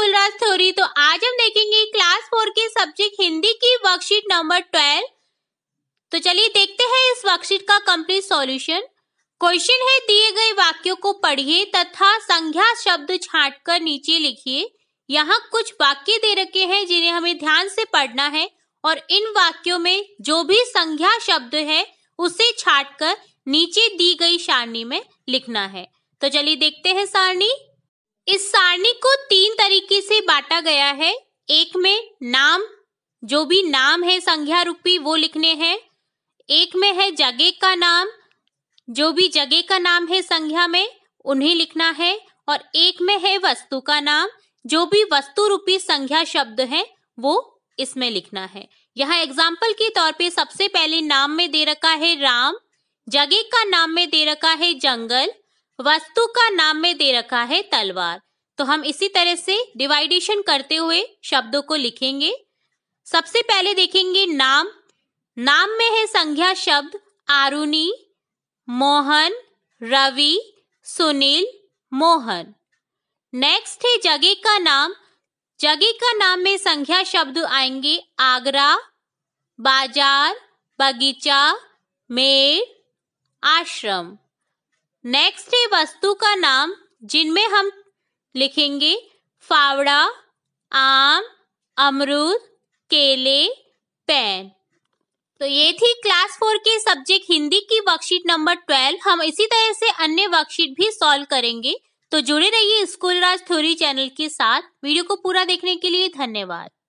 Kulraj theory तो आज हम देखेंगे क्लास फोर के सब्जेक्ट हिंदी की वर्कशीट नंबर ट्वेल्व तो चलिए देखते हैं इस वर्कशीट का कंप्लीट सॉल्यूशन क्वेश्चन है दिए गए वाक्यों को पढ़िए तथा संज्ञा शब्द छांटकर नीचे लिखिए यहाँ कुछ वाक्य दे रखे हैं जिन्हें हमें ध्यान से पढ़ना है और इन वाक्यों में जो भी संज्ञा शब्द है उसे छांटकर नीचे दी गई सारणी में लिखना है तो चलिए देखते हैं सारणी इस सारणी को तीन तरीके से बांटा गया है एक में नाम जो भी नाम है संज्ञा रूपी वो लिखने हैं एक में है जगह का नाम जो भी जगह का नाम है संज्ञा में उन्हें लिखना है और एक में है वस्तु का नाम जो भी वस्तु रूपी संज्ञा शब्द है वो इसमें लिखना है यहाँ एग्जाम्पल के तौर पे सबसे पहले नाम में दे रखा है राम जगह का नाम में दे रखा है जंगल वस्तु का नाम में दे रखा है तलवार तो हम इसी तरह से डिवाइडेशन करते हुए शब्दों को लिखेंगे सबसे पहले देखेंगे नाम नाम में है संज्ञा शब्द आरुणी मोहन रवि सुनील मोहन नेक्स्ट है जगह का नाम जगह का नाम में संख्या शब्द आएंगे आगरा बाजार बगीचा मेर आश्रम नेक्स्ट है वस्तु का नाम जिनमें हम लिखेंगे फावड़ा आम अमरूद केले पेन तो ये थी क्लास फोर के सब्जेक्ट हिंदी की वर्कशीट नंबर ट्वेल्व हम इसी तरह से अन्य वर्कशीट भी सॉल्व करेंगे तो जुड़े रहिए स्कूल राज थ्योरी चैनल के साथ वीडियो को पूरा देखने के लिए धन्यवाद